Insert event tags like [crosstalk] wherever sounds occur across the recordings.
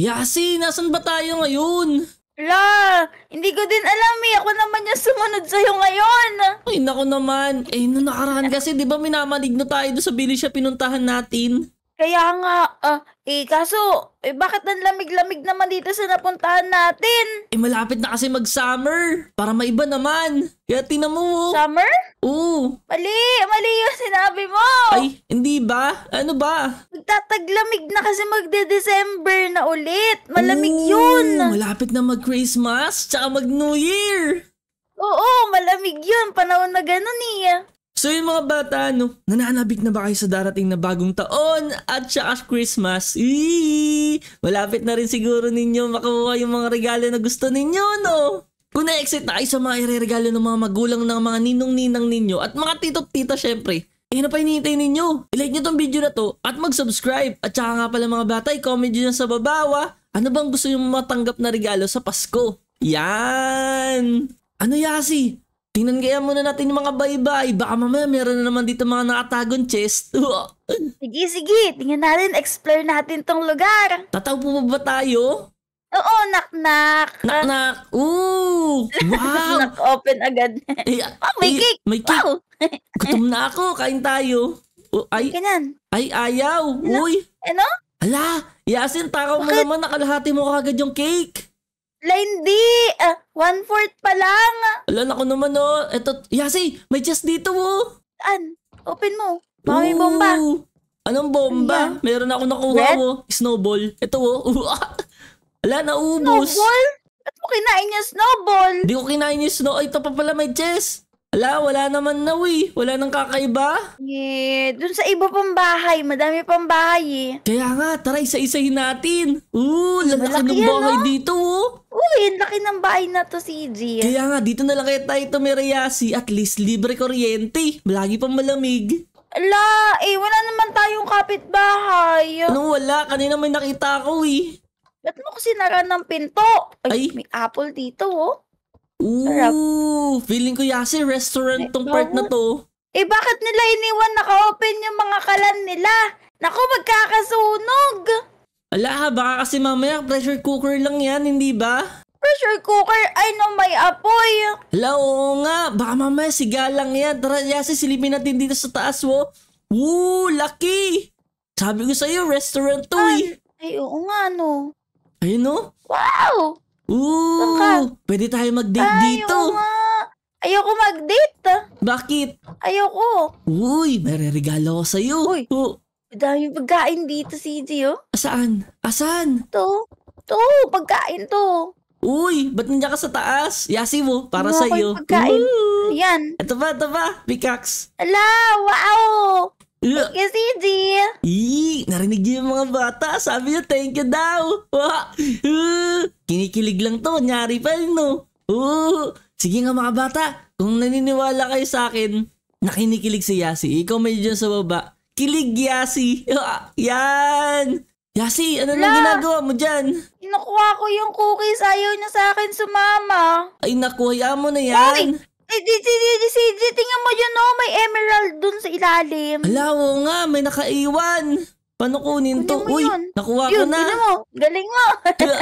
Yasi, nasan ba tayo ngayon? La, hindi ko din alam eh. Ako naman yung sumunod sa'yo ngayon. Ay, nako naman. Eh, nung nakaraan kasi, di ba minamaligno tayo doon sa bilis siya pinuntahan natin? Kaya nga, ah, eh kaso, eh bakit ang lamig-lamig naman dito sa napuntahan natin? Eh malapit na kasi mag-summer. Para maiba naman. Kaya tinan mo. Oh. Summer? Oo. Mali, mali yung sinabi mo. Ay, hindi ba? Ano ba? Magtataglamig na kasi magde-December na ulit. Malamig Oo, yun. Malapit na mag-Christmas, tsaka mag-New Year. Oo, malamig yun. Panahon na ganun eh. So yung mga bata, no, nananabik na ba kayo sa darating na bagong taon at saka Christmas? Eee! Malapit na rin siguro ninyo makuha yung mga regalo na gusto ninyo, no? Kung na-exit tayo sa mga ireregalo ng mga magulang ng mga ninong-ninang ninyo at mga tito't tita syempre, eh ano pa hinihintay ninyo? I-like nyo tong video na to at mag-subscribe. At saka nga pala mga bata, i-comment nyo sa babawa. Ano bang gusto nyo matanggap na regalo sa Pasko? Yan! Ano Yasi? Tingnan muna natin yung mga baybay. Baka mamaya meron na naman dito mga nakatagong chest. [laughs] sige, sige. Tingnan natin, explore natin tong lugar. Tataw po ba tayo? Oo, knock-knock. Knock-knock. Ooh, [laughs] wow. Knock-open agad. Ay, eh, oh, may ay, eh, cake. May cake. Wow. [laughs] Gutom na ako. Kain tayo. Oh, ay, Kanan. ay, ayaw. Ano? Uy. Ano? Ala, Yasin, takaw mo naman. Nakalahati mo kagad yung cake. La hindi! Uh, one-fourth pa lang! Ala, ako naman oh. Eto, Yasi, may chest dito oh. An? Open mo. Baka may bomba. Anong bomba? Ayan. Ano Meron ako nakuha mo! oh. Snowball. Ito oh. [laughs] Ala, naubos. Snowball? Ba't mo kinain yung snowball? Hindi ko kinain yung snow. ito pa pala may chest. Ala, wala naman na we. Wala nang kakaiba. Yeah, dun sa iba pang bahay. Madami pang bahay eh. Kaya nga, tara isa-isahin natin. Oo, lalaki ng bahay no? dito oh. Uy, laki ng bahay na to, CJ. Kaya nga, dito na lang kaya tayo tumirayasi. At least libre kuryente. Lagi pang malamig. Ala, eh, wala naman tayong kapitbahay. Ano wala? Kanina may nakita ako eh. Ba't mo kasi nara ng pinto? Ay, Ay, may apple dito oh. Ooh, feeling ko yasi restaurant tong part na to. Eh bakit nila iniwan naka-open yung mga kalan nila? Naku, magkakasunog! Ala, baka kasi mamaya pressure cooker lang yan, hindi ba? Pressure cooker? Ay no, may apoy! Ala, oo nga. Baka mamaya sigalang yan. Tara, Yasi, silipin natin dito sa taas, wo. Woo, lucky! Sabi ko sa'yo, restaurant to, eh. Ay, oo nga, no. Ayun, no? Wow! Ooh, Saan pwede tayo mag-date dito. Uma. Ayoko mag-date. Bakit? Ayoko. Uy, may regalo ko sa'yo. Uy, oh. dami pagkain dito, CJ, oh. Saan? Asan? To. To, pagkain to. Uy, ba't nandiyan ka sa taas? Yasi mo, para Mga sa'yo. Mga pagkain. Ooh. Yan. Ito ba, ito ba? Pickaxe. Ala, wow! Thank you, CJ! Eee, narinig niyo yung mga bata. Sabi niya, thank you daw. Uh, Kinikilig lang to. Nyari pa rin, no? Uh, Sige nga mga bata, kung naniniwala kayo sa akin, nakinikilig si Yasi. Ikaw may dyan sa baba. Kilig Yasi. [laughs] Yan! Yasi, ano lang ginagawa mo dyan? Nakuha ko yung cookies. Ayaw niya sa akin sumama. Ay nakuha mo na yan. Cookie! Eh, di, di, di, di, di, tingnan mo yun, oh, may emerald dun sa ilalim. Ala, oo nga, may nakaiwan. Paano kunin to? Uy, nakuha ko na. Yun, mo, galing mo.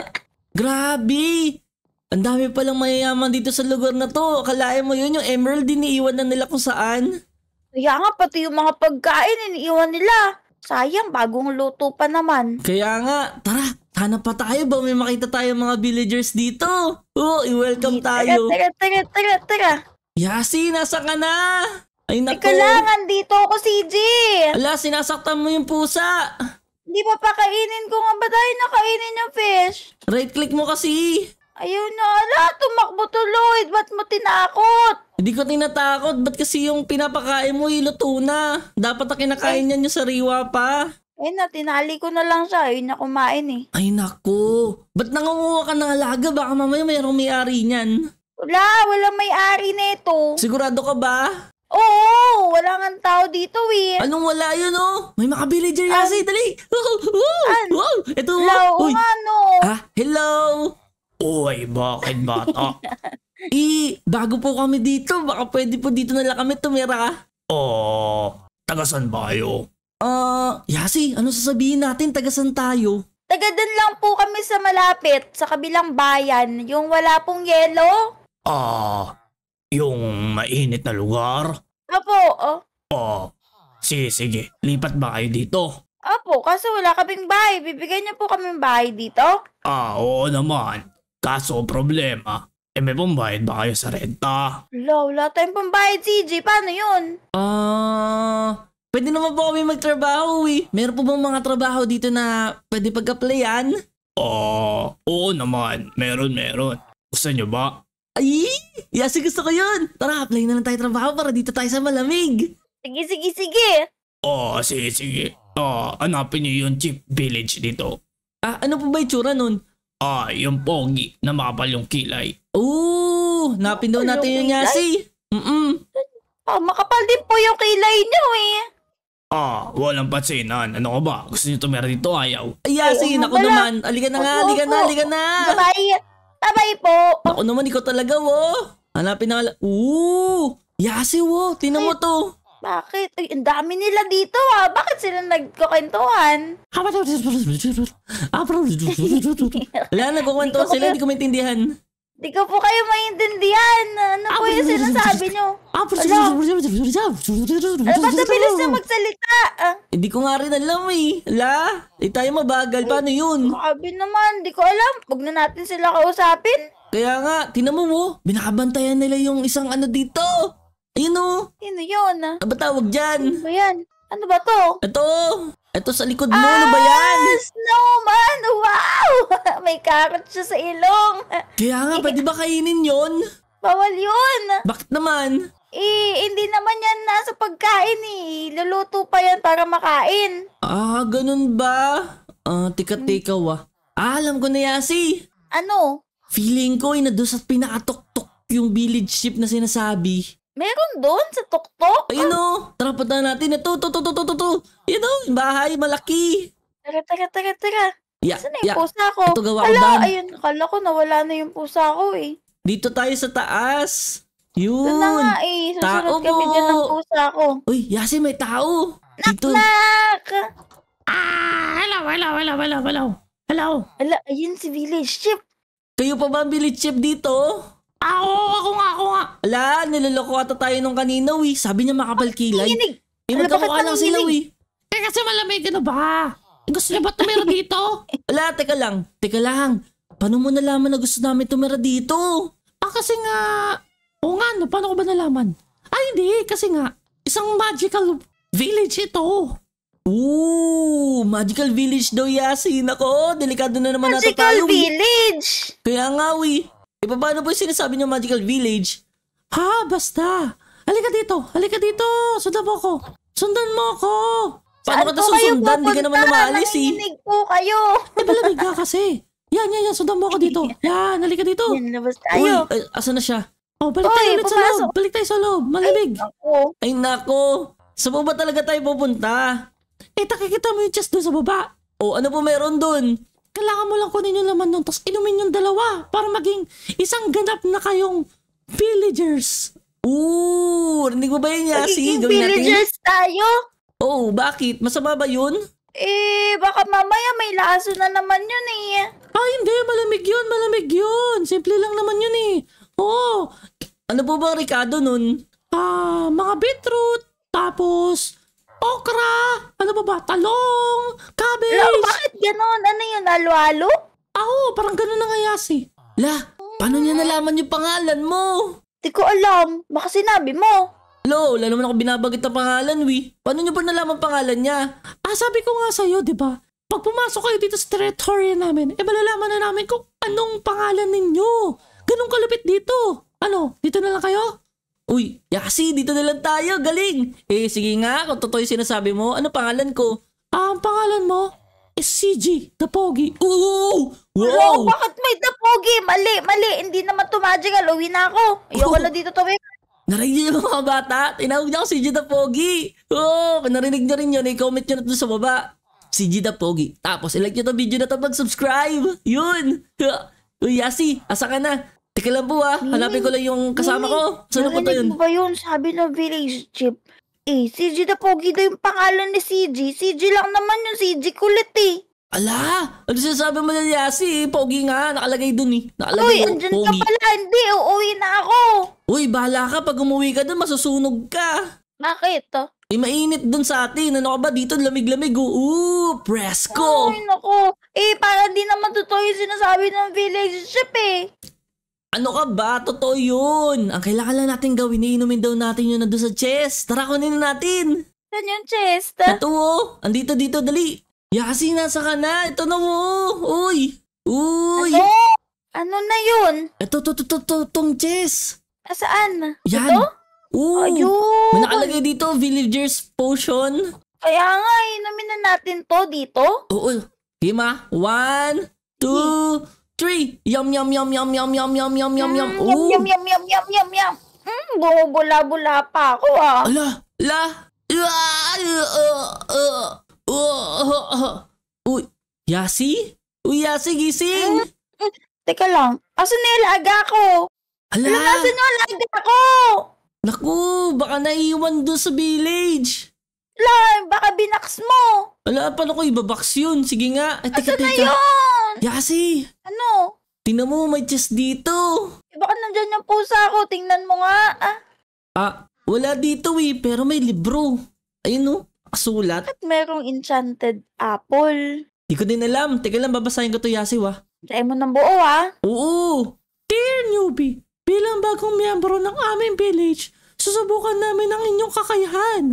[laughs] grabe. Ang dami palang mayayaman dito sa lugar na to. Akalain mo yun, yung emerald din iiwan na nila kung saan. Kaya nga, pati yung mga pagkain, iniiwan nila. Sayang, bagong luto pa naman. Kaya nga, tara, hanap pa tayo ba? May makita tayo mga villagers dito. Oo, oh, i-welcome tayo. Tara, tara, tara, tara, tara. Yasi, nasa ka na! Ay, naku. Eh, kailangan dito ako, CJ! Ala, sinasaktan mo yung pusa! Hindi pa pakainin ko nga ba tayo nakainin yung fish? Right click mo kasi! Ayun na, ala, tumakbo tuloy! Ba't mo tinakot? Hindi ko tinatakot, ba't kasi yung pinapakain mo, iluto eh, na? Dapat na kinakain niyan yung sariwa pa. Eh na, tinali ko na lang siya. Ayun na kumain eh. Ay naku. Ba't nangunguha ka ng alaga? Baka mamaya may rumiari niyan. Wala, walang may-ari nito. Sigurado ka ba? Oo, wala nga tao dito eh. Anong wala yun oh? May mga villager um, yasi, dali! Oh, wow, oh, ito! Oh, oh, Hello, Uy. ano? Ha? Hello? Uy, bakit bata? [laughs] eh, bago po kami dito, baka pwede po dito na lang kami tumira ka. Oh, tagasan ba kayo? Ah, uh, Yasi, ano sasabihin natin? Tagasan tayo. Tagadan lang po kami sa malapit, sa kabilang bayan, yung wala pong yelo. Ah, yung mainit na lugar? Apo, oh. Ah, sige, sige. Lipat ba kayo dito? Apo, kaso wala kaming bahay. Bibigyan niyo po kaming bahay dito? Ah, oo naman. Kaso problema, eh may pambayad ba kayo sa renta? Wala, wala tayong pambayad, CJ. Paano yun? Ah, uh, pwede naman po kami magtrabaho eh. Meron po bang mga trabaho dito na pwede pag-applyan? Ah, uh, oo naman. Meron, meron. Gusto nyo ba? Ay! Yasi, gusto ko yun! Tara, apply na lang tayo trabaho para dito tayo sa malamig. Sige, sige, sige! Oh, sige, sige. Oh, hanapin niyo yung chief village dito. Ah, ano po ba itsura nun? Ah, yung pogi na makapal yung kilay. Oo, napin daw natin yung yasi. Mm-mm. Ah, makapal din po yung kilay niyo eh. Ah, walang patsinan. Ano ka ba? Gusto niyo tumira dito? Ayaw. Ay, yasi, naku naman. Aligan na nga, alika na, aligan na. Bye! Bye-bye po. Ako naman, ikaw talaga, wo. Hanapin na nga lang. Ooh! Yasi, wo. Tinan mo to. Bakit? Ay, ang dami nila dito ha. Ah. Bakit sila nagkukwentuhan? Wala, [laughs] nagkukwentuhan sila. Hindi ko maintindihan. Di ko po kayo maintindihan. Ano po yung sinasabi nyo? Ah, ano ba sa bilis na magsalita? Hindi ah. eh, ko nga rin alam eh. La, di tayo mabagal. Paano yun? Sabi naman, di ko alam. Huwag na natin sila kausapin. Kaya nga, tinamo mo, oh. binakabantayan nila yung isang ano dito. Ayun o. Oh. Sino yun? Ano ah? ba tawag dyan? Ano ba yan? Ano ba to? Ito! Ito sa likod mo, ano ah, ano ba yan? Snowman! Wow! [laughs] May carrot siya sa ilong. Kaya nga, [laughs] pwede ba kainin yon? Bawal yun! Bakit naman? Eh, hindi naman yan nasa pagkain eh. Luluto pa yan para makain. Ah, ganun ba? Ah, uh, tika take ah. Ah, alam ko na Yasi. Ano? Feeling ko eh, na doon sa yung village ship na sinasabi. Meron doon sa tuktok? Ayun o. Oh. Tara, natin. Ito, ito, ito, ito, ito, ito. [laughs] You know, bahay malaki. Tara, tara, tara, tara. Yeah, Saan na yung yeah. pusa ko? Ito gawa ko ayun, kala ko nawala na yung pusa ko eh. Dito tayo sa taas. Yun. Doon na nga eh. Susunod kami mo. dyan ng pusa ko. Uy, Yasin, may tao. Dito. Knock, knock. Ah, hello, hello, hello, hello, hello. Hello. Ala, ayun si Village Chip. Kayo pa ba ang Village Chip dito? Ah, oo, ako nga, ako nga. Ala, niloloko ata tayo nung kanina, wi. Sabi niya makapal kilay. Nakikinig. Eh, magkakuha lang sila, wi. Kaya kasi malamig, ano ba? Gusto niyo ba tumira dito? [laughs] Ala, teka lang. Teka lang. Paano mo nalaman na gusto namin tumira dito? Ah, kasi nga... Oo nga, no, paano ko ba nalaman? Ay, ah, hindi. Kasi nga, isang magical village ito. Ooh, magical village daw, Yasin. Ako, delikado na naman natin tayo. Magical village! Kaya nga, we. E eh, paano po yung sinasabi niyo magical village? Ha, basta. Halika dito, halika dito. Sundan mo ako. Sundan mo ako. Paano ka na susundan? Hindi ka naman lumalis eh. Nanginginig po kayo. Eh, malamig ka kasi. Yan, yan, yan. Sundan mo ako dito. [laughs] Yan, halika dito. Yan, labas tayo. Uy, eh, asan na siya? Oh, balik tayo Oy, ulit sa loob. Balik tayo sa loob. Malamig. Ay, nako. Ay, nako. Sa baba talaga tayo pupunta. Eh, takikita mo yung chest doon sa baba. oh, ano po meron doon? Kailangan mo lang kunin yung laman nun, tapos inumin yung dalawa para maging isang ganap na kayong villagers. Ooh, rinig mo ba yun, Yasi? Magiging villagers natin? tayo? Oh, bakit? Masama ba yun? Eh, baka mamaya may laso na naman yun eh. Ah, hindi. Malamig yun. Malamig yun. Simple lang naman yun eh. Oo. Ano po bang Ricardo nun? Ah, mga beetroot. Tapos, okra. Ano ba ba? Talong. Cabbage. Lo, bakit ganun? Ano yun? Alualo? Ah, oo. Parang ganun nga yasi. La, paano niya nalaman yung pangalan mo? Di ko alam. Baka sinabi mo. Hello, wala naman ako binabanggit ng pangalan, wi. Paano nyo ba nalaman pangalan niya? Ah, sabi ko nga sa'yo, di ba? Pag pumasok kayo dito sa territory namin, eh malalaman na namin kung anong pangalan ninyo. Ganong kalupit dito. Ano, dito na lang kayo? Uy, Yasi, dito na lang tayo. Galing. Eh, sige nga, kung totoo yung sinasabi mo, ano pangalan ko? Ah, ang pangalan mo? is CG, the Pogi. Ooh! Wow! Hello, bakit may the Pogi? Mali, mali. Hindi naman to magical. Uwi na ako. Ayoko na dito to. Narinig niyo mga bata? Tinawag niya ako si Gita Pogi. oh, narinig niyo rin yun. I-comment niyo na doon sa baba. Si Gita Pogi. Tapos, ilike niyo itong video na ito mag-subscribe. Yun. [laughs] Uy, Yasi, asa ka na? Teka lang po ah. Hanapin ko lang yung kasama ko. Saan po to yun? Narinig ba yun? Sabi na village chip. Eh, si na Pogi daw yung pangalan ni CG. CG lang naman yung CG kulit eh. Ala, ano sinasabi mo na Yasi? Pogi nga, nakalagay dun eh. Nakalagay Uy, andyan ka pala. Hindi, uuwi na ako. Uy, bahala ka. Pag umuwi ka dun, masusunog ka. Bakit? Oh? Eh, mainit dun sa atin. Ano ka ba dito? Lamig-lamig. Oo, presko. Ay, naku. Eh, para di naman totoo yung sinasabi ng village ship eh. Ano ka ba? Totoo yun. Ang kailangan lang natin gawin, iinumin daw natin yun na doon sa chest. Tara, kunin natin. Saan yung chest? Ito oh. Andito dito, dali. Yasi, nasa ka na! Ito na mo! Uy! Uy! Ano? na yun? Ito, to, to, to, to, tong chest! Saan? Yan! Ito? Oo! Ayun! May nakalagay dito, villager's potion. Kaya nga, inumin na natin to dito. Oo. Tima, one, two, three! Yum, yum, yum, yum, yum, yum, yum, yum, yum, yum. Mm, yum, yum, yum, yum, yum, yum, yum. Mm, bumubula-bula pa ako ah. Ala! La! Ah! Uh, uh, uh. Oh, oh, oh. Uy, Yasi? Uy, Yasi, gising! Uh, uh, teka lang, asan na yung ko? Ala! Alam, ano, asan yung ko? Naku, baka naiwan doon sa village. Ala, baka binaks mo. Ala, paano ko ibabox yun? Sige nga. Ay, teka, asan teka. na yun? Yasi! Ano? Tingnan mo, may chest dito. Eh, baka nandyan yung pusa ko. Tingnan mo nga. Ah, ah wala dito eh, pero may libro. Ayun oh sulat. At merong enchanted apple? Di ko din alam. Teka lang, babasahin ko to, Yasiw ah. Try mo ng buo ah. Oo. Dear newbie, bilang bagong miyembro ng aming village, susubukan namin ang inyong kakayahan.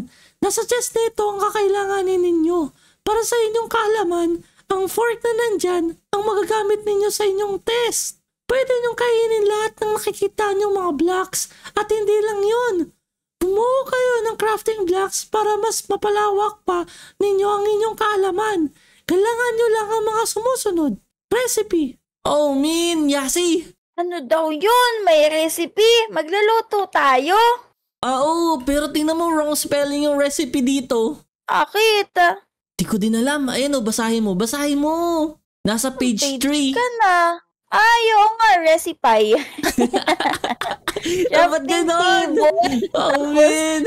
Nasa chest nito ang kakailanganin ninyo. Para sa inyong kaalaman, ang fork na nandyan ang magagamit ninyo sa inyong test. Pwede nyong kainin lahat ng nakikita nyong mga blocks at hindi lang yon. Bumuo kayo ng crafting blocks para mas mapalawak pa ninyo ang inyong kaalaman. Kailangan nyo lang ang mga sumusunod. Recipe. Oh, Min, Yasi! Ano daw yun? May recipe? Magluluto tayo? Ah, oo, pero tingnan mo wrong spelling yung recipe dito. Bakit? Di ko din alam. Ayan o, basahin mo. Basahin mo. Nasa page 3. Page ka na. Ay, oo nga, recipe. [laughs] Bakit ganon? Oh,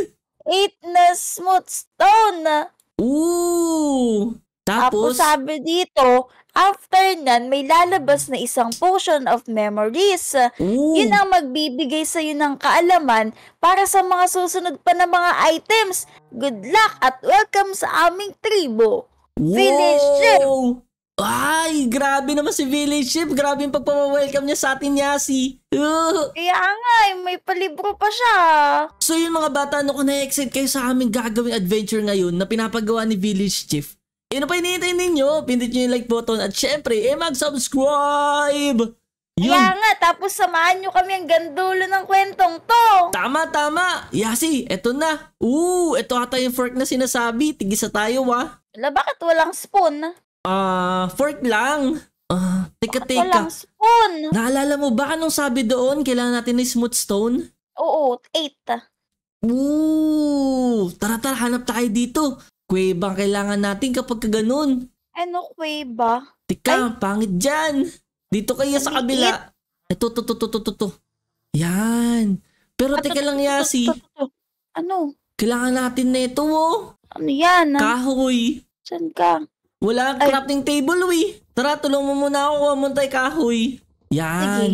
[laughs] Eight na smooth stone. Ooh! Tapos? Tapos sabi dito, after nan, may lalabas na isang potion of memories. Ooh. Yun ang magbibigay sa iyo ng kaalaman para sa mga susunod pa na mga items. Good luck at welcome sa aming tribo. Whoa! Village ay, grabe naman si Village Ship. Grabe yung pagpapawelcome niya sa atin, Yasi. Uh. Kaya nga, eh, may palibro pa siya. So yun mga bata, ano kung na-excite kayo sa aming gagawing adventure ngayon na pinapagawa ni Village Chief, eh, ano pa hinihintay ninyo? Pindit nyo yung like button at syempre, eh mag-subscribe! Yun. Kaya nga, tapos samahan nyo kami ang gandulo ng kwentong to. Tama, tama. Yasi, eto na. Ooh, eto ata yung fork na sinasabi. Tigisa tayo, ah. Ala, bakit walang spoon? Ah, uh, fork lang. Ah, uh, teka, Baka teka. Walang spoon. Naalala mo ba anong sabi doon? Kailangan natin ng smooth stone? Oo, eight. Ooh, tara tara, hanap tayo dito. Kuweba kailangan natin kapag ganun. Ano kuweba? Tika, Ay. pangit dyan. Dito kaya sa kabila. Ito, to, to, to, to, to, Yan. Pero At ah, teka lang, Yasi. Ano? Kailangan natin na ito, oh. Ano yan? Ah? Kahoy. Saan ka? Wala ang crafting table, we. Tara, tulong mo muna ako kuha mo tayo kahoy. Yan. Sige.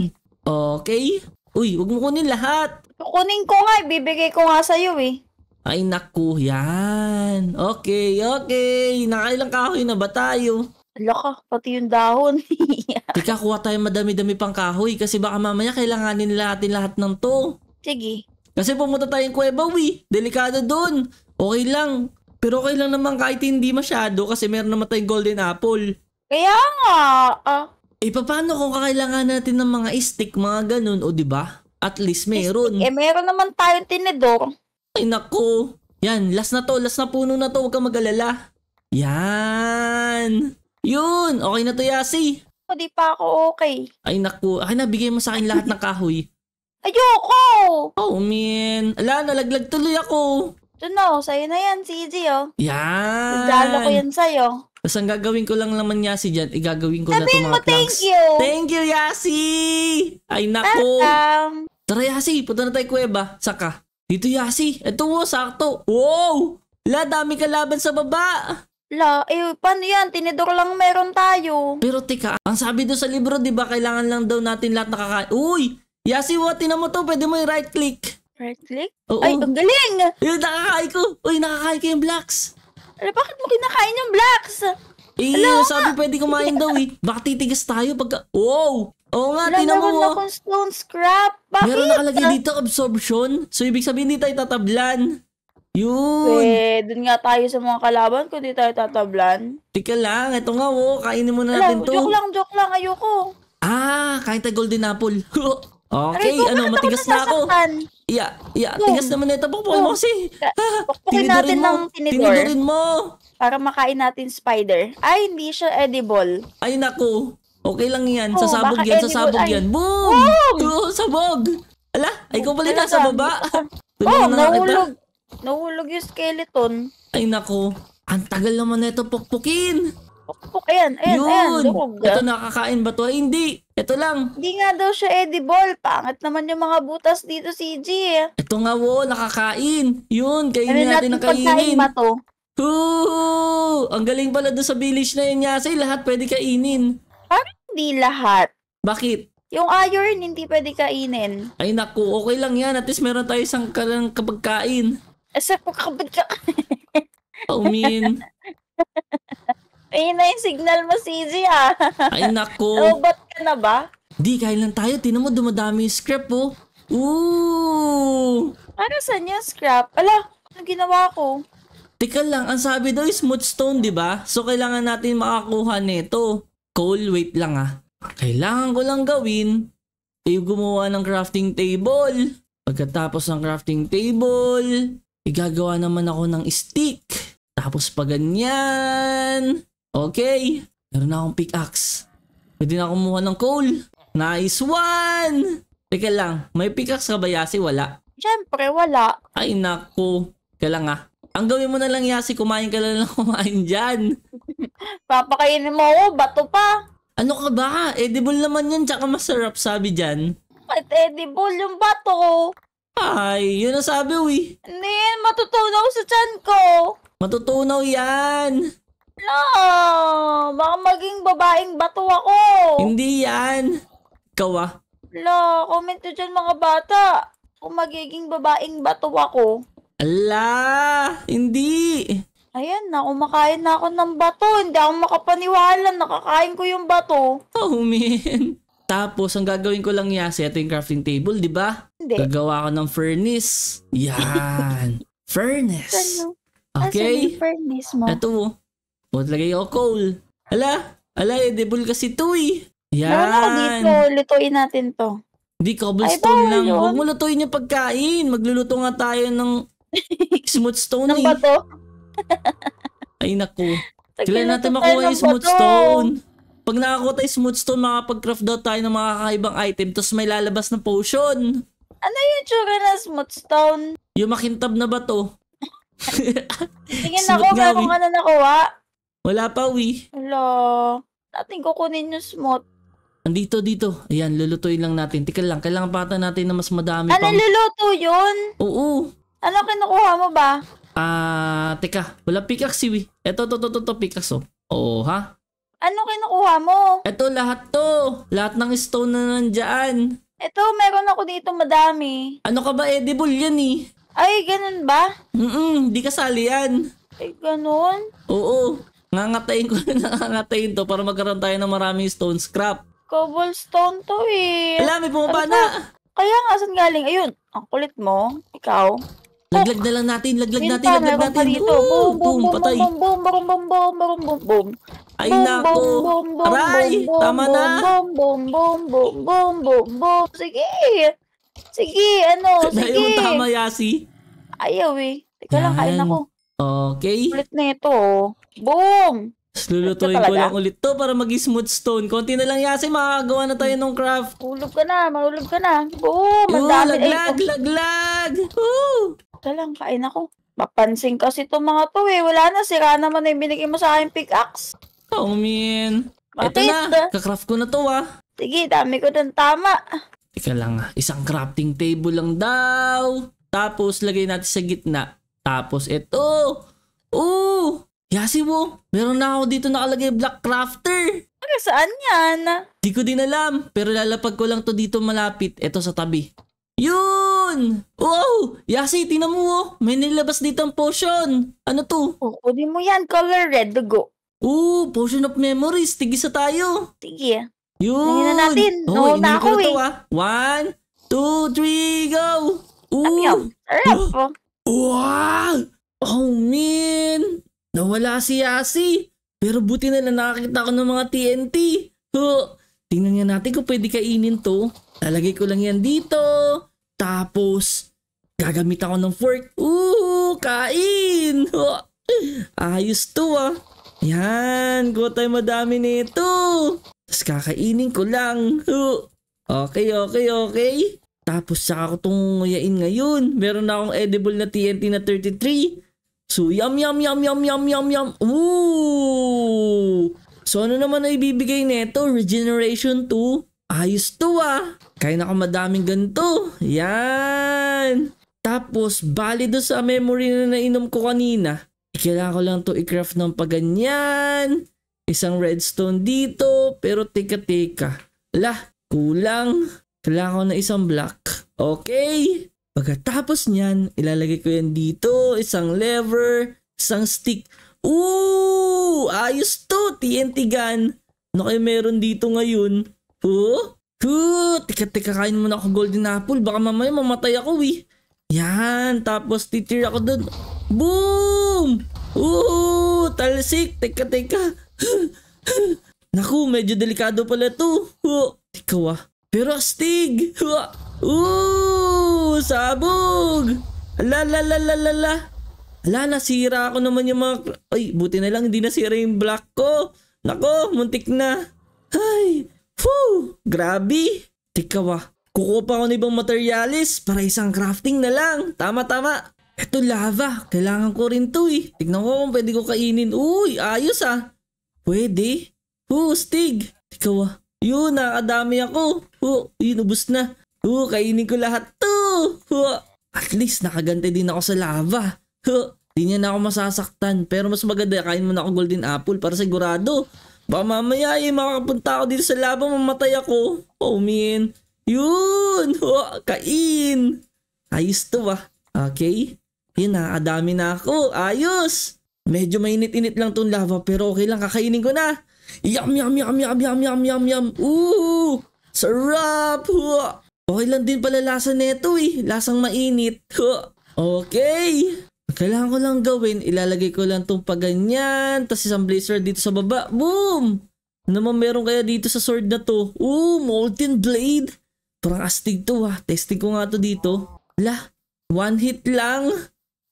Okay. Uy, wag mo kunin lahat. Kunin ko nga, bibigay ko nga sa'yo eh. Ay naku, yan. Okay, okay. Nakailang kahoy na ba tayo? Laka, pati yung dahon. [laughs] Teka, kuha tayo madami-dami pang kahoy kasi baka mamaya kailanganin natin lahat ng to. Sige. Kasi pumunta tayong kuweba, we. Delikado dun. Okay lang. Pero okay lang naman kahit hindi masyado kasi meron naman tayong golden apple. Kaya nga. Uh, eh paano kung kakailangan natin ng mga stick, mga ganun, o di ba? At least meron. Stick, eh meron naman tayong tinidor. Ay nako. Yan, last na to, last na puno na to, huwag kang mag-alala. Yan. Yun, okay na to Yasi. Hindi pa ako okay. Ay nako. ay nabigay mo sa akin lahat ng kahoy. Ayoko! Oh man, ala, nalaglag tuloy ako. Doon na oh, sa'yo na yan, si EG oh. Yan. Regalo ko yan sa'yo. Tapos ang gagawin ko lang naman Yasi dyan, igagawin ko Sabihin na to mga mo, thank you. Thank you, Yasi! Ay, nako. Welcome. Tara, Yasi, punta na tayo kuweba. Saka. Dito, Yasi. Ito, oh, sakto. Wow! La, dami kalaban sa baba. La, eh, paano yan? Tinidor lang meron tayo. Pero teka, ang sabi do sa libro, di ba, kailangan lang daw natin lahat nakaka... Uy! Yasi, what? Tinan mo to, pwede mo i-right click. Right click? Oo. Ay, ang galing! Yung nakakain ko! Uy, nakakain ko yung blacks! Ala, bakit mo kinakain yung blocks? Eh, Hello, sabi nga. pwede kumain daw eh. Baka titigas tayo pagka... Wow! Oo nga, Wala, tinan mo. Meron oh. na stone scrap. Bakit? Meron nakalagay dito absorption. So, ibig sabihin hindi tayo tatablan. Yun. Eh, dun nga tayo sa mga kalaban kung di tayo tatablan. Tika lang. eto nga, oh. Kainin mo na natin to. Joke lang, joke lang. Ayoko. Ah, kain tayo golden apple. [laughs] Okay, Aray, ano, matigas na ako. Iya, iya, tigas naman ito. Pukpukin mo kasi. Pukpukin natin ng tinidor. Tinidorin mo. Para makain natin spider. Ay, hindi siya edible. Ay, naku. Okay lang yan. Oh, sasabog oh, yan, sasabog edible. yan. Boom! Boom! [laughs] Oh, sabog! Ala, ay ko pala sa baba. [laughs] oh, nahulog. Nahulog yung skeleton. Ay, naku. Ang tagal naman na ito pukpukin. Pukpuk, oh, ayan, ayan, Yun. ayan, dumog. Ito nakakain ba to? hindi. Ito lang. Hindi nga daw siya edible. Pangat naman yung mga butas dito, CJ. Ito eh. nga, wo, nakakain. Yun, kainin ano natin ng kainin. Ano ba to? Hoo! Ang galing pala doon sa village na yun, Yasay. Lahat pwede kainin. Parang hindi lahat. Bakit? Yung iron, hindi pwede kainin. Ay naku, okay lang yan. At least meron tayo isang karang kapagkain. Asa po kapagkain? oh, mean. [laughs] Ayun eh, na yung signal mo, CJ ah. Ay nako. [laughs] Robot ka na ba? Di, kain lang tayo. Tinan mo, dumadami yung scrap oh. Ooh! Ano sa niya scrap? Ala, ano ginawa ko. Teka lang, ang sabi daw is smooth stone, di ba? So kailangan natin makakuha nito. Coal, wait lang ah. Kailangan ko lang gawin ay gumawa ng crafting table. Pagkatapos ng crafting table, igagawa naman ako ng stick. Tapos pa ganyan. Okay. Meron na akong pickaxe. Pwede na kumuha ng coal. Nice one! Teka lang, may pickaxe ka ba Yasi? Wala. Siyempre, wala. Ay naku. Teka lang ah. Ang gawin mo na lang Yasi, kumain ka lang ng [laughs] kumain dyan. [laughs] Papakainin mo ako, bato pa. Ano ka ba? Edible naman yan, tsaka masarap sabi dyan. At edible yung bato. Ay, yun ang sabi, wi. Hindi yan, matutunaw sa tiyan ko. Matutunaw yan. No! Baka maging babaeng bato ako! Hindi yan! Ikaw ah. Ala, comment nyo dyan mga bata. Kung magiging babaeng bato ako. Ala! Hindi! Ayan na, kumakain na ako ng bato. Hindi ako makapaniwala. Nakakain ko yung bato. Oh, man. Tapos, ang gagawin ko lang yasi, ito yung crafting table, di ba? Hindi. Gagawa ko ng furnace. Yan. [laughs] furnace. Ano? Okay. Asan furnace mo? Ito, oh. O, lagay yung coal. Ala, ala, edible kasi to eh. Yan. Meron ako dito, lutuin natin to. Hindi, cobblestone Ay, lang. Yun. Huwag mo lutuin yung pagkain. Magluluto nga tayo ng [laughs] smooth stone ng eh. bato. [laughs] Ay, naku. Kailan natin makuha yung smooth bato. stone. Pag nakakuha tayo smooth stone, makapag-craft daw tayo ng mga kakaibang item. Tapos may lalabas na potion. Ano yung tsura ng smooth stone? Yung makintab na bato. Tingin ako, meron ka na nakuha. Wala pa, Wi. Hello. Natin kukunin yung smooth. Andito, dito. Ayan, lulutuin lang natin. Tika lang, kailangan pata natin na mas madami ano, pang... Ano luluto yun? Oo. Ano kinukuha mo ba? Ah, uh, teka. Wala pickaxe, Wi. Eto, to, to, to, to, pickaxe, oh. Oo, ha? Ano kinukuha mo? Eto, lahat to. Lahat ng stone na nandyan. Eto, meron ako dito madami. Ano ka ba? Edible yan, eh. Ay, ganun ba? Mm-mm, di kasali yan. Ay, ganun? Oo. Ngangatayin ko na ngangatayin to para magkaroon tayo ng maraming stone scrap. Cobblestone to eh. Alam, may pumapa na. Kaya nga, saan galing? Ayun, ang kulit mo. Ikaw. Laglag na lang natin, laglag natin, laglag natin. Boom, boom, patay. Boom, boom, boom, boom, boom, boom, boom, boom. Ay, nako. Aray, tama na. Boom, boom, boom, boom, boom, boom, boom. Sige. Sige, ano, sige. Dahil yung tama, Yasi. Ayaw eh. Teka lang, kain ako. Okay. Kulit na ito. Boom! Tapos ko lang ulit to para maging smooth stone. Konti na lang yasi, makakagawa na tayo ng craft. Ulog ka na, mahulog ka na. Boom! Ang dami. Laglag, eh. laglag! Woo! Ito lang, kain ako. Mapansin kasi itong mga to eh. Wala na, sira naman na yung binigay mo sa akin pickaxe. Oh, man. Ito na, kakraft ko na to ah. Sige, dami ko ng tama. Teka lang ah. isang crafting table lang daw. Tapos lagay natin sa gitna. Tapos ito, kasi po, meron na ako dito nakalagay Black Crafter. Aga saan yan? Di ko din alam, pero lalapag ko lang to dito malapit. Ito sa tabi. Yun! Wow! Yasi, tinan mo oh. May nilabas dito ang potion. Ano to? Kukunin oh, mo yan, color red, dugo. Ooh, potion of memories. Tigisa tayo. Sige. Yun! Tingin na natin. Oo, Oo, na ako eh. ah. One, two, three, go! Ooh! Ano yan? Sarap oh. [gasps] Wow! Oh, man! Nawala si Yasi. Pero buti na lang nakakita ko ng mga TNT. Ho, tingnan nga natin kung pwede kainin to. Lalagay ko lang yan dito. Tapos, gagamit ako ng fork. Ooh, kain! Ho, ayos to ah. Yan, ko madami nito. Tapos kakainin ko lang. Ho. Okay, okay, okay. Tapos saka ko itong ngayain ngayon. Meron na akong edible na TNT na 33. So, yum, yum, yum, yum, yum, yum, yum. Ooh! So, ano naman na ibibigay neto? Regeneration 2? Ayos to ah! Kaya na ako madaming ganito. Yan! Tapos, bali do sa memory na nainom ko kanina. Eh, kailangan ko lang to i-craft ng paganyan. Isang redstone dito. Pero teka-teka. Ala, kulang. Kailangan ko na isang block. Okay. Pagkatapos niyan, ilalagay ko yan dito, isang lever, isang stick. Ooh! Ayos to! TNT gun! Ano kayo meron dito ngayon? Huh? Huh! Tika-tika kain muna ako golden apple. Baka mamaya mamatay ako eh. Yan! Tapos titir ako doon. Boom! Ooh! Talsik! Tika-tika! [gasps] Naku, medyo delikado pala to. Huh! Oh, Ikaw ah. Pero astig! Huh! Ooh! sabog! La la la la la la. Ala, nasira ako naman yung mga... Ay, buti na lang hindi nasira yung black ko. Nako, muntik na. Ay, phew, grabe. Tikaw ah, kukuha pa ako ibang materialis para isang crafting na lang. Tama, tama. Ito lava, kailangan ko rin to eh. Tignan ko kung pwede ko kainin. Uy, ayos ah. Pwede. Hoo, stig. Tikaw ah. Yun, nakadami ako. Oh, yun, ubus na. Huh, kainin ko lahat to. Huh. At least nakaganti din ako sa lava. Huh. Di niya na ako masasaktan. Pero mas maganda, kain mo na ako golden apple para sigurado. Baka mamaya eh, makakapunta ako dito sa lava, mamatay ako. Oh man. Yun! Huh. Kain! Ayos to ah. Okay? Yun nakakadami ah, na ako. Ayos! Medyo mainit-init lang tong lava pero okay lang, kakainin ko na. Yum, yum, yum, yum, yum, yum, yum, yum. Ooh! Sarap! Huh. Okay lang din pala lasa nito eh. Lasang mainit. okay. Kailangan ko lang gawin, ilalagay ko lang tong paganyan, tapos isang blazer dito sa baba. Boom! Naman meron kaya dito sa sword na to? Ooh, molten blade! Parang astig to ah. Testing ko nga to dito. Ala, one hit lang.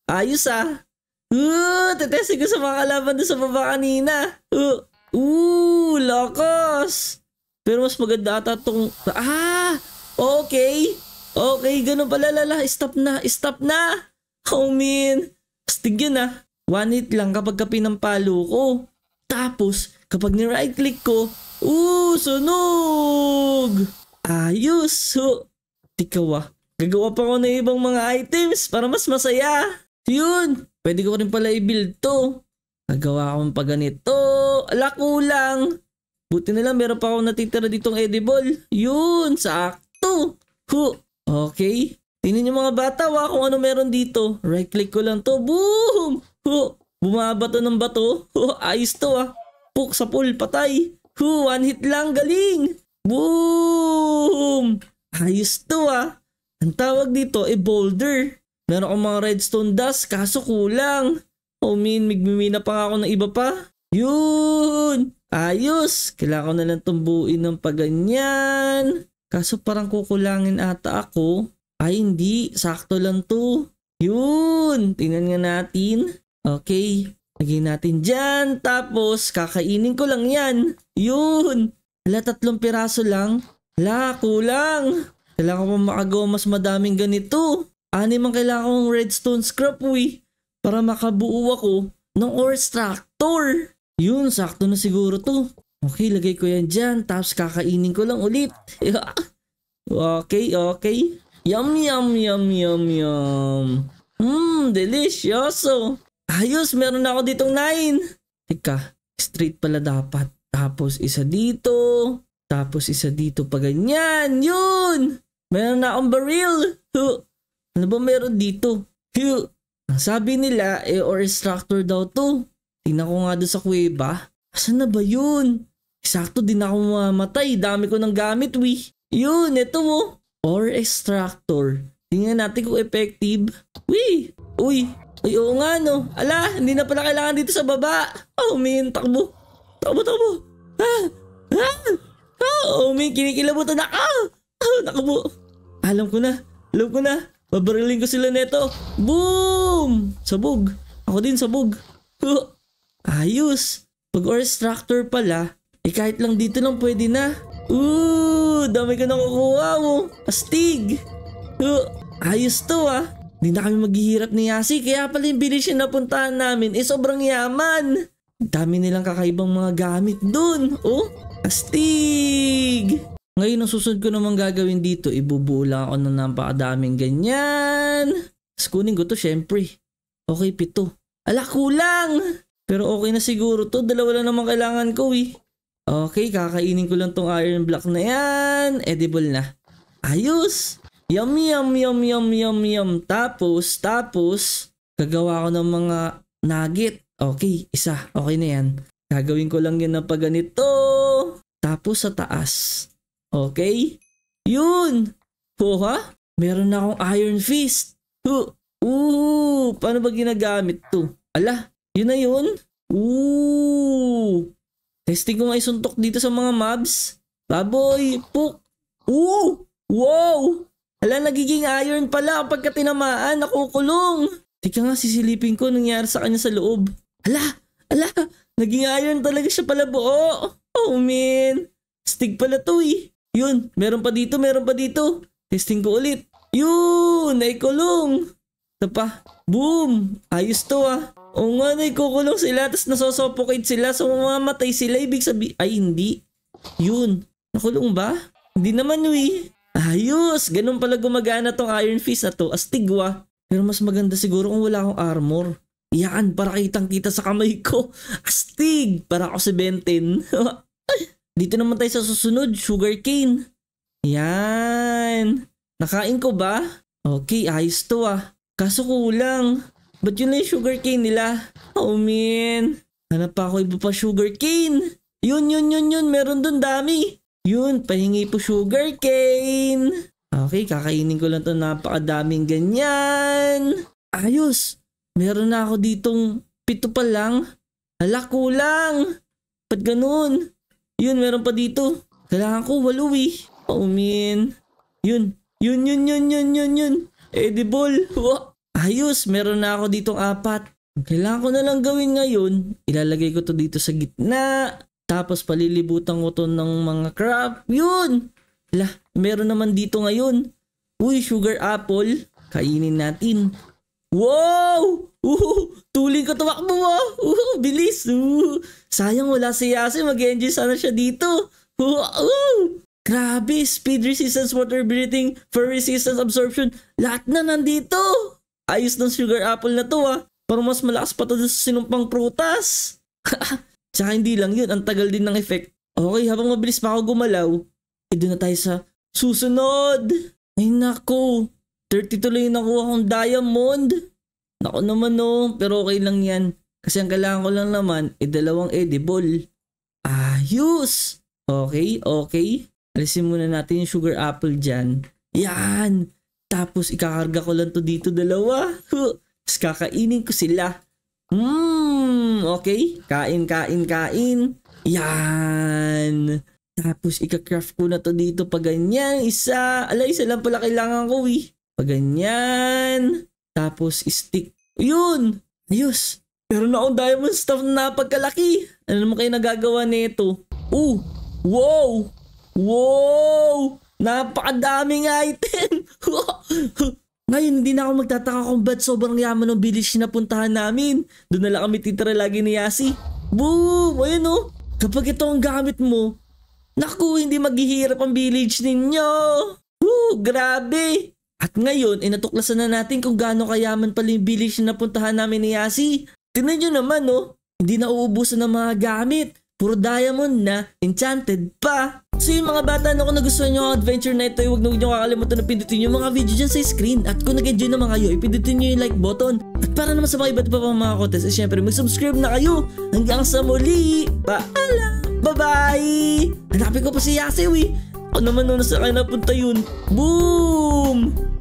Ayos ah. Ooh, tetesting ko sa mga kalaban doon sa baba kanina. Ooh, ooh, lakas! Pero mas maganda ata tong... Ah! Okay. Okay, ganun pala lala. Stop na. Stop na. Oh man. Astig yun ah. One hit lang kapag ka pinampalo ko. Tapos, kapag ni-right click ko, uh, sunog! Ayos! So, tikaw ah. Gagawa pa ko na ibang mga items para mas masaya. Yun! Pwede ko rin pala i-build to. Nagawa akong pa ganito. Ala kulang. Buti na lang meron pa ako natitira ditong edible. Yun, sakto to. Hu. Okay. Tingnan niyo mga bata, wa kung ano meron dito. Right click ko lang to. Boom! Hu! Bumabato ng bato. Hu! Ayos to ah. Puk sa pool, patay. Hu! One hit lang, galing! Boom! Ayos to ah. Ang tawag dito ay boulder. Meron akong mga redstone dust, kaso kulang. Oh min, migmimina pa ako ng iba pa. Yun! Ayos! Kailangan ko na lang tumbuin ng paganyan. Kaso parang kukulangin ata ako. Ay hindi, sakto lang to. Yun, tingnan nga natin. Okay, lagay natin dyan. Tapos kakainin ko lang yan. Yun, hala tatlong piraso lang. Hala, kulang. Kailangan ko makagawa mas madaming ganito. Anim ang kailangan kong redstone scrap, uy. Para makabuo ako ng ore extractor. Yun, sakto na siguro to. Okay, lagay ko yan dyan. Tapos kakainin ko lang ulit. [laughs] okay, okay. Yum, yum, yum, yum, yum. Mmm, delicioso. Ayos, meron ako ditong nine. Teka, straight pala dapat. Tapos isa dito. Tapos isa dito pa ganyan. Yun! Meron na akong baril. Huh. Ano ba meron dito? Huh. Ang sabi nila, eh, or extractor daw to. Tingnan ko nga doon sa kuweba. Asan na ba yun? Sakto din ako mamatay. Dami ko ng gamit, we. Yun, ito mo. Oh. Or extractor. Tingnan natin kung effective. Uy! Uy! Uy, oo nga no. Ala, hindi na pala kailangan dito sa baba. Oh, ah, min, takbo. Takbo, takbo. Ha? Ah! Ah! Ha? Oh, min, kinikilabutan na. Ah! Oh, nakabo. Alam ko na. Alam ko na. Babariling ko sila neto. Boom! Sabog. Ako din sabog. [laughs] Ayos. Pag extractor pala, eh kahit lang dito lang pwede na. Ooh, dami ko nakukuha mo. Oh. Astig. Uh, ayos to ah. Hindi na kami maghihirap ni Yasi. Kaya pala yung bilis yung napuntahan namin eh sobrang yaman. Dami nilang kakaibang mga gamit dun. Oh, astig. Ngayon ang susunod ko naman gagawin dito, ibubuo lang ako ng napakadaming ganyan. Tapos kunin ko to syempre. Okay, pito. Ala, kulang! Pero okay na siguro to. Dalawa lang naman kailangan ko eh. Okay, kakainin ko lang tong iron block na yan. Edible na. Ayos! Yum, yum, yum, yum, yum, yum. Tapos, tapos, gagawa ko ng mga nugget. Okay, isa. Okay na yan. Gagawin ko lang yan na pag ganito. Tapos sa taas. Okay? Yun! Ho Meron na akong iron fist. Ho! Ooh! Paano ba ginagamit to? Ala, yun na yun? Ooh! Testing ko nga isuntok dito sa mga mobs. Baboy, puk. Wow! Wow! Hala, nagiging iron pala kapag katinamaan, nakukulong. Teka nga, sisilipin ko nangyari sa kanya sa loob. Hala! Hala! Naging iron talaga siya pala buo. Oh man! Stig pala to eh. Yun, meron pa dito, meron pa dito. Testing ko ulit. Yun! Naikulong! Ito pa. Boom! Ayos to ah. Oo nga, nagkukulong sila, tapos nasosopocate sila, so mamamatay sila, ibig sabi, ay hindi. Yun, nakulong ba? Hindi naman we. Ayos, ganun pala gumagana tong Iron Fist na to, astigwa. Pero mas maganda siguro kung wala akong armor. Yan, para kitang kita sa kamay ko. Astig, para ako si Benten. [laughs] Dito naman tayo sa susunod, sugarcane. cane. Yan. Nakain ko ba? Okay, ayos to ah. Kaso kulang. Ba't yun na yung sugarcane nila? Oh man. Hanap pa ako iba pa sugar cane. Yun, yun, yun, yun. Meron dun dami. Yun, pahingi po sugar cane. Okay, kakainin ko lang to napakadaming ganyan. Ayos. Meron na ako ditong pito pa lang. Hala, kulang. Ba't ganun? Yun, meron pa dito. Kailangan ko walo eh. Oh man. Yun, yun, yun, yun, yun, yun, yun. Edible. [laughs] Wah. Ayos, meron na ako ditong apat. Ang kailangan ko na lang gawin ngayon, ilalagay ko to dito sa gitna, tapos palilibutan ko to ng mga crap. Yun! Lah, meron naman dito ngayon. Uy, sugar apple. Kainin natin. Wow! Uh, tuling ko tumakbo ah! Uh, bilis! Uh, sayang wala si Yase, mag-enjoy sana siya dito. Uh, uh. Grabe, speed resistance, water breathing, fur resistance, absorption, lahat na nandito! Ayos ng sugar apple na to ah. Pero mas malakas pa to sa sinumpang prutas. [laughs] Tsaka hindi lang yun, ang tagal din ng effect. Okay, habang mabilis pa ako gumalaw, eh doon na tayo sa susunod. Ay nako, 30 tuloy yung nakuha kong diamond. Nako naman no, pero okay lang yan. Kasi ang kailangan ko lang naman, eh dalawang edible. Ayos! Okay, okay. Alisin muna natin yung sugar apple dyan. Yan! Tapos ikakarga ko lang to dito dalawa. Tapos kakainin ko sila. Mmm, okay. Kain, kain, kain. Yan. Tapos ikakraft ko na to dito pa ganyan. Isa. Ala, isa lang pala kailangan ko eh. Pa ganyan. Tapos stick. Yun. Ayos. Pero na akong diamond stuff na napagkalaki. Ano naman kayo nagagawa nito? Oh! Wow! Wow! Napakadaming item! [laughs] Ngayon, hindi na ako magtataka kung ba't sobrang yaman ng village na puntahan namin. Doon na lang kami titira lagi ni Yasi. Boom! Ayun o! Oh. Kapag ito ang gamit mo, naku, hindi maghihirap ang village ninyo! Woo! Grabe! At ngayon, inatuklasan na natin kung gaano kayaman pala yung village na napuntahan namin ni Yasi. Tinan nyo naman no? Oh. hindi na uubusan ng mga gamit. Puro diamond na, enchanted pa. So yung mga bata na ano, kung nagustuhan nyo ang adventure na ito, eh, huwag na huwag nyo kakalimutan na pindutin yung mga video dyan sa screen. At kung nag-enjoy mga kayo, ipindutin nyo yung like button. At para naman sa mga iba't iba pa mga contest, eh syempre mag-subscribe na kayo. Hanggang sa muli, paalam! Bye-bye! Hanapin ko pa si Yasew eh. Ano naman nung nasa kaya napunta yun? Boom!